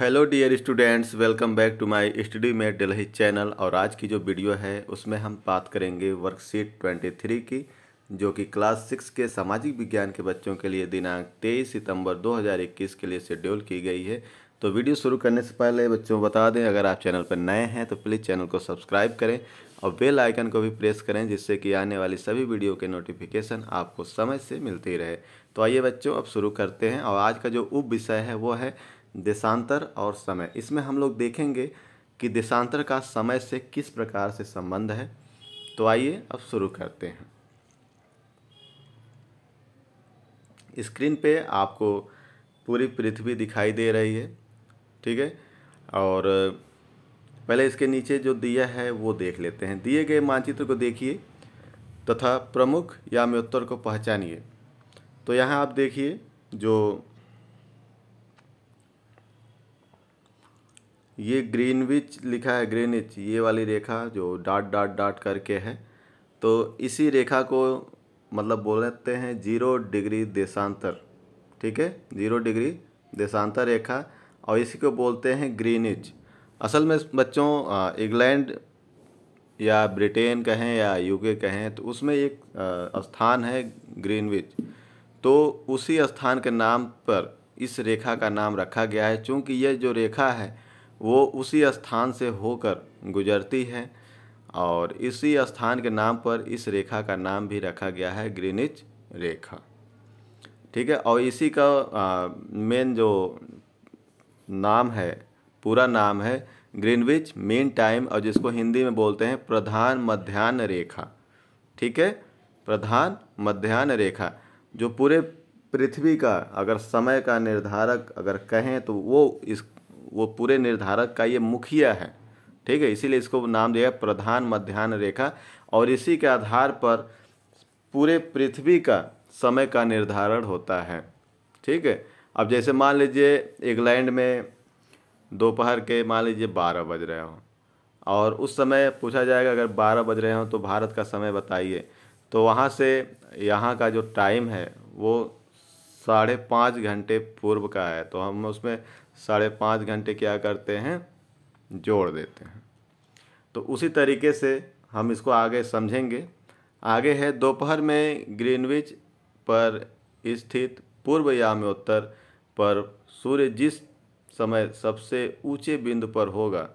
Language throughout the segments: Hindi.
hello dear students welcome back to my study में दिल्ली चैनल और आज की जो वीडियो है उसमें हम बात करेंगे वर्कशीट ट्वेंटी थ्री की जो कि क्लास सिक्स के सामाजिक विज्ञान के बच्चों के लिए दिनांक तेईस सितंबर इक्कीस के लिए शेड्यूल की गई है तो वीडियो शुरू करने से पहले बच्चों बता दें अगर आप चैनल पर नए हैं तो प्लीज़ चैनल को सब्सक्राइब करें और बेल आइकन को भी प्रेस करें जिससे कि आने वाली सभी वीडियो के नोटिफिकेशन आपको समय से मिलती रहे तो आइए बच्चों अब शुरू करते हैं और आज का जो उप विषय है वो है देशांतर और समय इसमें हम लोग देखेंगे कि देशांतर का समय से किस प्रकार से संबंध है तो आइए अब शुरू करते हैं स्क्रीन पे आपको पूरी पृथ्वी दिखाई दे रही है ठीक है और पहले इसके नीचे जो दिया है वो देख लेते हैं दिए गए मानचित्र को देखिए तथा प्रमुख या म्योत्तर को पहचानिए तो यहाँ आप देखिए जो ये ग्रीनविच लिखा है ग्रीनिच ये वाली रेखा जो डॉट डॉट डॉट करके है तो इसी रेखा को मतलब बोलते हैं जीरो डिग्री देशांतर ठीक है जीरो डिग्री देशांतर रेखा और इसी को बोलते हैं ग्रीनिच असल में बच्चों इंग्लैंड या ब्रिटेन कहें या यूके कहें तो उसमें एक स्थान है ग्रीनविच तो उसी स्थान के नाम पर इस रेखा का नाम रखा गया है क्योंकि यह जो रेखा है वो उसी स्थान से होकर गुजरती है और इसी स्थान के नाम पर इस रेखा का नाम भी रखा गया है ग्रीनिच रेखा ठीक है और इसी का मेन जो नाम है पूरा नाम है ग्रीनविच मेन टाइम और जिसको हिंदी में बोलते हैं प्रधान मध्यान्ह रेखा ठीक है प्रधान मध्यान्ह रेखा जो पूरे पृथ्वी का अगर समय का निर्धारक अगर कहें तो वो इस वो पूरे निर्धारक का ये मुखिया है ठीक है इसीलिए इसको नाम दिया प्रधान मध्यान्ह रेखा और इसी के आधार पर पूरे पृथ्वी का समय का निर्धारण होता है ठीक है अब जैसे मान लीजिए इंग्लैंड में दोपहर के मान लीजिए बारह बज रहे हों और उस समय पूछा जाएगा अगर बारह बज रहे हों तो भारत का समय बताइए तो वहाँ से यहाँ का जो टाइम है वो साढ़े पाँच घंटे पूर्व का है तो हम उसमें साढ़े पाँच घंटे क्या करते हैं जोड़ देते हैं तो उसी तरीके से हम इसको आगे समझेंगे आगे है दोपहर में ग्रीनविच पर स्थित पूर्व याम्योत्तर पर सूर्य जिस समय सबसे ऊंचे बिंदु पर होगा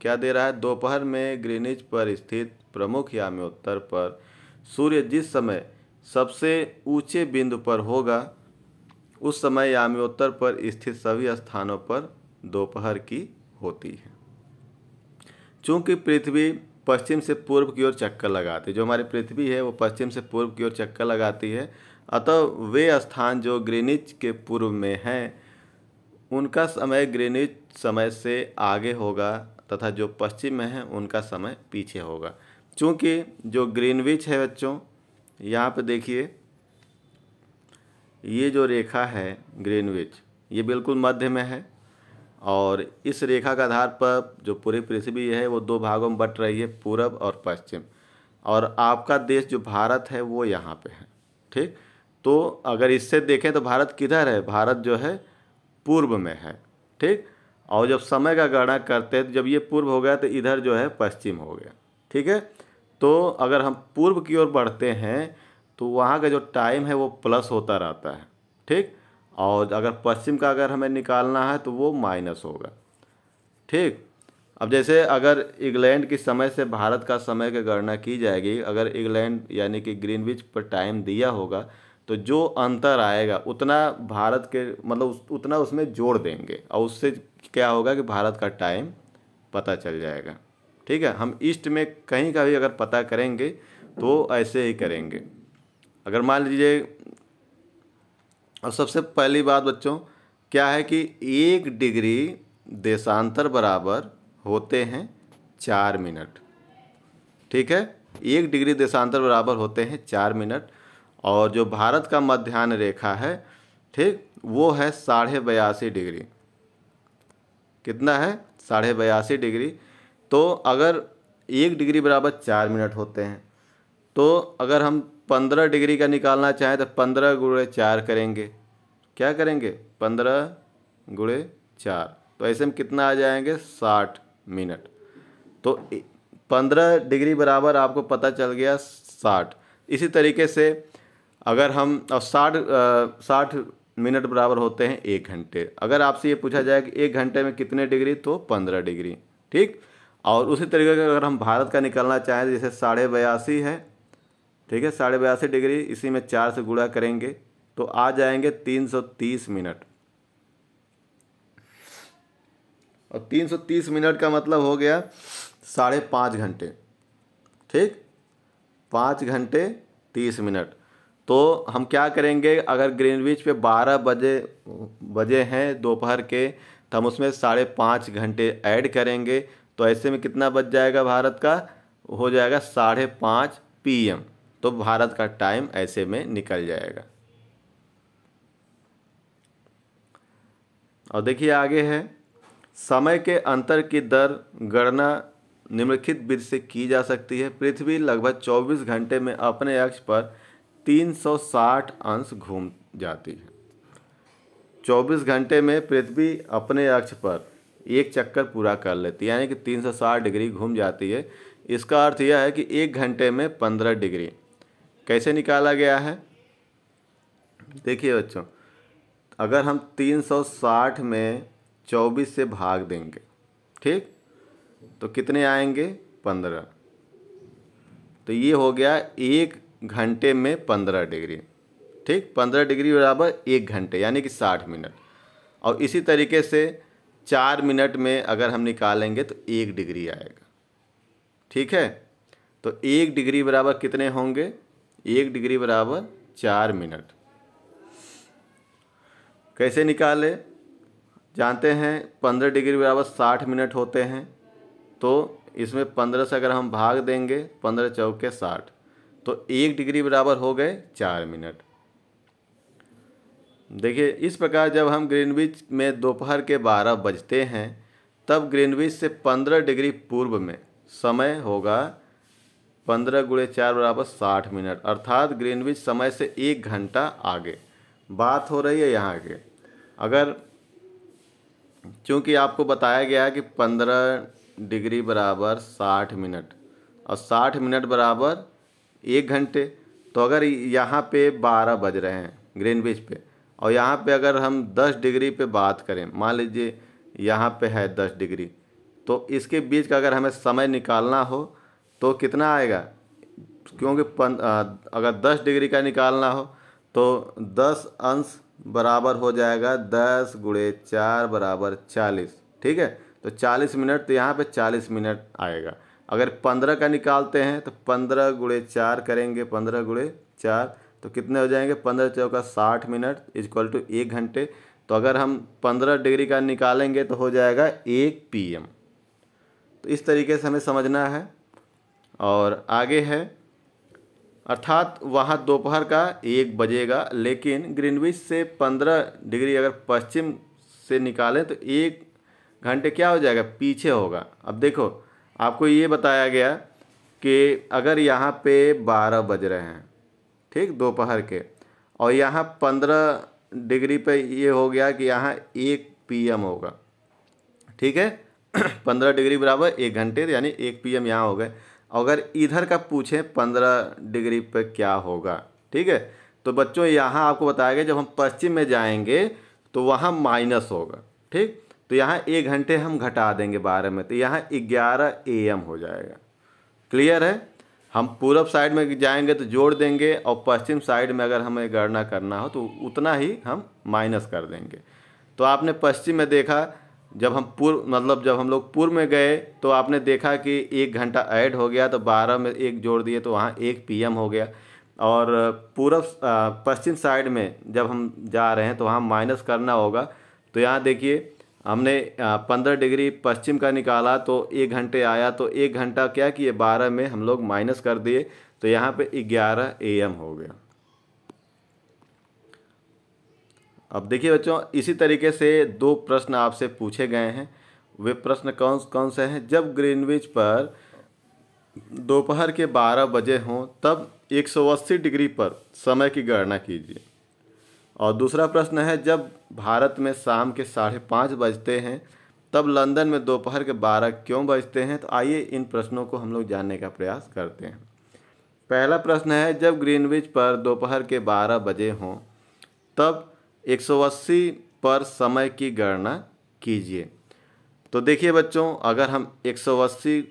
क्या दे रहा है दोपहर में ग्रीनविच पर स्थित प्रमुख याम्योत्तर पर सूर्य जिस समय सबसे ऊंचे बिंदु पर होगा उस समय याम्योत्तर पर स्थित सभी स्थानों पर दोपहर की होती है चूँकि पृथ्वी पश्चिम से पूर्व की ओर चक्कर लगाती है जो हमारी पृथ्वी है वो पश्चिम से पूर्व की ओर चक्कर लगाती है अतः वे स्थान जो ग्रीनिच के पूर्व में हैं उनका समय ग्रीनिच समय से आगे होगा तथा जो पश्चिम में है उनका समय पीछे होगा चूँकि जो ग्रीनविच है बच्चों यहाँ पर देखिए ये जो रेखा है ग्रीनविच ये बिल्कुल मध्य में है और इस रेखा के आधार पर जो पूरी पृथ्वी है वो दो भागों में बट रही है पूरब और पश्चिम और आपका देश जो भारत है वो यहाँ पे है ठीक तो अगर इससे देखें तो भारत किधर है भारत जो है पूर्व में है ठीक और जब समय का गणना करते हैं तो जब ये पूर्व हो गया तो इधर जो है पश्चिम हो गया ठीक है तो अगर हम पूर्व की ओर बढ़ते हैं तो वहाँ का जो टाइम है वो प्लस होता रहता है ठीक और अगर पश्चिम का अगर हमें निकालना है तो वो माइनस होगा ठीक अब जैसे अगर इंग्लैंड की समय से भारत का समय की गणना की जाएगी अगर इंग्लैंड यानी कि ग्रीनविच पर टाइम दिया होगा तो जो अंतर आएगा उतना भारत के मतलब उतना उसमें जोड़ देंगे और उससे क्या होगा कि भारत का टाइम पता चल जाएगा ठीक है हम ईस्ट में कहीं का भी अगर पता करेंगे तो ऐसे ही करेंगे अगर मान लीजिए और सबसे पहली बात बच्चों क्या है कि एक डिग्री देशांतर बराबर होते हैं चार मिनट ठीक है एक डिग्री देशांतर बराबर होते हैं चार मिनट और जो भारत का मध्यान्ह रेखा है ठीक वो है साढ़े बयासी डिग्री कितना है साढ़े बयासी डिग्री तो अगर एक डिग्री बराबर चार मिनट होते हैं तो अगर हम पंद्रह डिग्री का निकालना चाहें तो पंद्रह गुड़े चार करेंगे क्या करेंगे पंद्रह गुड़े चार तो ऐसे में कितना आ जाएंगे साठ मिनट तो पंद्रह डिग्री बराबर आपको पता चल गया साठ इसी तरीके से अगर हम और साठ साठ मिनट बराबर होते हैं एक घंटे अगर आपसे ये पूछा जाए कि एक घंटे में कितने डिग्री तो पंद्रह डिग्री ठीक और उसी तरीके का अगर हम भारत का निकालना चाहें तो जैसे साढ़े बयासी है ठीक है साढ़े बयासी डिग्री इसी में चार से गुणा करेंगे तो आ जाएंगे तीन सौ तीस मिनट और तीन सौ तीस मिनट का मतलब हो गया साढ़े पाँच घंटे ठीक पाँच घंटे तीस मिनट तो हम क्या करेंगे अगर ग्रीनविच पे बारह बजे बजे हैं दोपहर के तो हम उसमें साढ़े पाँच घंटे ऐड करेंगे तो ऐसे में कितना बच जाएगा भारत का हो जाएगा साढ़े पाँच पी एम तो भारत का टाइम ऐसे में निकल जाएगा और देखिए आगे है समय के अंतर की दर गणना निम्नलिखित विधि से की जा सकती है पृथ्वी लगभग 24 घंटे में अपने अक्ष पर 360 अंश घूम जाती है 24 घंटे में पृथ्वी अपने अक्ष पर एक चक्कर पूरा कर लेती है यानी कि 360 डिग्री घूम जाती है इसका अर्थ यह है कि एक घंटे में 15 डिग्री कैसे निकाला गया है देखिए बच्चों अगर हम 360 में 24 से भाग देंगे ठीक तो कितने आएंगे 15 तो ये हो गया एक घंटे में 15 डिग्री ठीक 15 डिग्री बराबर एक घंटे यानी कि 60 मिनट और इसी तरीके से चार मिनट में अगर हम निकालेंगे तो एक डिग्री आएगा ठीक है तो एक डिग्री बराबर कितने होंगे एक डिग्री बराबर चार मिनट कैसे निकाले जानते हैं पंद्रह डिग्री बराबर साठ मिनट होते हैं तो इसमें पंद्रह से अगर हम भाग देंगे पंद्रह चौके साठ तो एक डिग्री बराबर हो गए चार मिनट देखिए इस प्रकार जब हम ग्रीनविच में दोपहर के बारह बजते हैं तब ग्रीनविच से पंद्रह डिग्री पूर्व में समय होगा पंद्रह गुड़े चार बराबर साठ मिनट अर्थात ग्रीनविच समय से एक घंटा आगे बात हो रही है यहाँ के अगर चूँकि आपको बताया गया है कि पंद्रह डिग्री बराबर साठ मिनट और साठ मिनट बराबर एक घंटे तो अगर यहाँ पे बारह बज रहे हैं ग्रीनविच पे और यहाँ पे अगर हम दस डिग्री पे बात करें मान लीजिए यहाँ पे है दस डिग्री तो इसके बीच का अगर हमें समय निकालना हो तो कितना आएगा क्योंकि पन, अगर दस डिग्री का निकालना हो तो दस अंश बराबर हो जाएगा दस गुड़े चार बराबर चालीस ठीक है तो चालीस मिनट तो यहाँ पे चालीस मिनट आएगा अगर पंद्रह का निकालते हैं तो पंद्रह गुड़े चार करेंगे पंद्रह गुड़े चार तो कितने हो जाएंगे पंद्रह चौका साठ मिनट इजक्वल टू एक घंटे तो अगर हम पंद्रह डिग्री का निकालेंगे तो हो जाएगा एक पी तो इस तरीके से हमें समझना है और आगे है अर्थात वहाँ दोपहर का एक बजेगा लेकिन ग्रीनविच से पंद्रह डिग्री अगर पश्चिम से निकालें तो एक घंटे क्या हो जाएगा पीछे होगा अब देखो आपको ये बताया गया कि अगर यहाँ पे बारह बज रहे हैं ठीक दोपहर के और यहाँ पंद्रह डिग्री पे ये हो गया कि यहाँ एक पीएम होगा ठीक है पंद्रह डिग्री बराबर एक घंटे यानी एक पीएम यहाँ हो गए अगर इधर का पूछें पंद्रह डिग्री पर क्या होगा ठीक है तो बच्चों यहाँ आपको बताया गया जब हम पश्चिम में जाएंगे तो वहाँ माइनस होगा ठीक तो यहाँ एक घंटे हम घटा देंगे बारह में तो यहाँ ग्यारह ए एम हो जाएगा क्लियर है हम पूरब साइड में जाएंगे तो जोड़ देंगे और पश्चिम साइड में अगर हमें गणना करना हो तो उतना ही हम माइनस कर देंगे तो आपने पश्चिम में देखा जब हम पूर्व मतलब जब हम लोग पूर्व में गए तो आपने देखा कि एक घंटा ऐड हो गया तो बारह में एक जोड़ दिए तो वहाँ एक पीएम हो गया और पूर्व पश्चिम साइड में जब हम जा रहे हैं तो वहाँ माइनस करना होगा तो यहाँ देखिए हमने पंद्रह डिग्री पश्चिम का निकाला तो एक घंटे आया तो एक घंटा क्या किए बारह में हम लोग माइनस कर दिए तो यहाँ पे ग्यारह ए एम हो गया अब देखिए बच्चों इसी तरीके से दो प्रश्न आपसे पूछे गए हैं वे प्रश्न कौन कौन से हैं जब ग्रीनविच पर दोपहर के 12 बजे हों तब 180 डिग्री पर समय की गणना कीजिए और दूसरा प्रश्न है जब भारत में शाम के साढ़े पाँच बजते हैं तब लंदन में दोपहर के बारह क्यों बजते हैं तो आइए इन प्रश्नों को हम लोग जानने का प्रयास करते हैं पहला प्रश्न है जब ग्रीनविच पर दोपहर के बारह बजे हों तब 180 पर समय की गणना कीजिए तो देखिए बच्चों अगर हम 180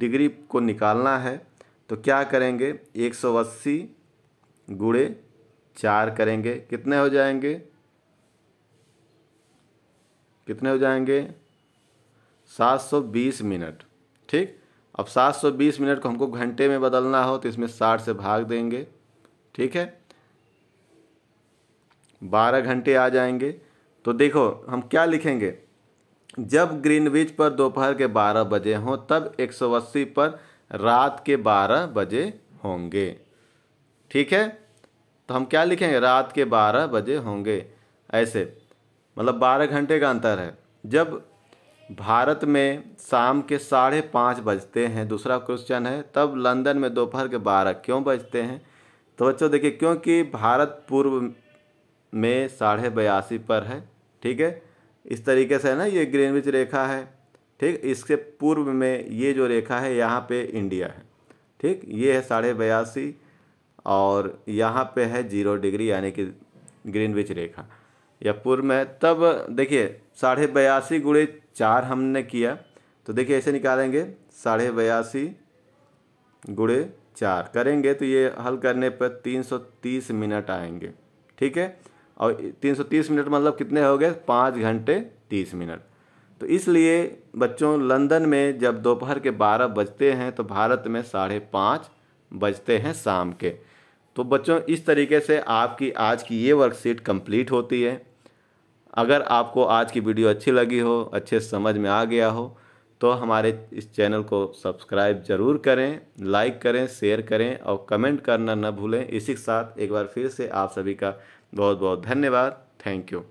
डिग्री को निकालना है तो क्या करेंगे 180 गुड़े चार करेंगे कितने हो जाएंगे कितने हो जाएंगे 720 मिनट ठीक अब 720 मिनट को हमको घंटे में बदलना हो तो इसमें 60 से भाग देंगे ठीक है बारह घंटे आ जाएंगे तो देखो हम क्या लिखेंगे जब ग्रीनविच पर दोपहर के बारह बजे हों तब एक सौ अस्सी पर रात के बारह बजे होंगे ठीक है तो हम क्या लिखेंगे रात के बारह बजे होंगे ऐसे मतलब बारह घंटे का अंतर है जब भारत में शाम के साढ़े पाँच बजते हैं दूसरा क्वेश्चन है तब लंदन में दोपहर के बारह क्यों बजते हैं तो बच्चों देखिए क्योंकि भारत पूर्व में साढ़े बयासी पर है ठीक है इस तरीके से है ना ये ग्रीनविच रेखा है ठीक इसके पूर्व में ये जो रेखा है यहाँ पे इंडिया है ठीक ये है साढ़े बयासी और यहाँ पे है जीरो डिग्री यानी कि ग्रीनविच रेखा या पूर्व में तब देखिए साढ़े बयासी गुड़े चार हमने किया तो देखिए ऐसे निकालेंगे साढ़े बयासी गुड़े चार करेंगे तो ये हल करने पर तीन सौ तीस मिनट आएंगे ठीक है और 330 मिनट मतलब कितने हो गए पाँच घंटे तीस मिनट तो इसलिए बच्चों लंदन में जब दोपहर के बारह बजते हैं तो भारत में साढ़े पाँच बजते हैं शाम के तो बच्चों इस तरीके से आपकी आज की ये वर्कशीट कंप्लीट होती है अगर आपको आज की वीडियो अच्छी लगी हो अच्छे समझ में आ गया हो तो हमारे इस चैनल को सब्सक्राइब ज़रूर करें लाइक करें शेयर करें और कमेंट करना न भूलें इसी के साथ एक बार फिर से आप सभी का बहुत बहुत धन्यवाद थैंक यू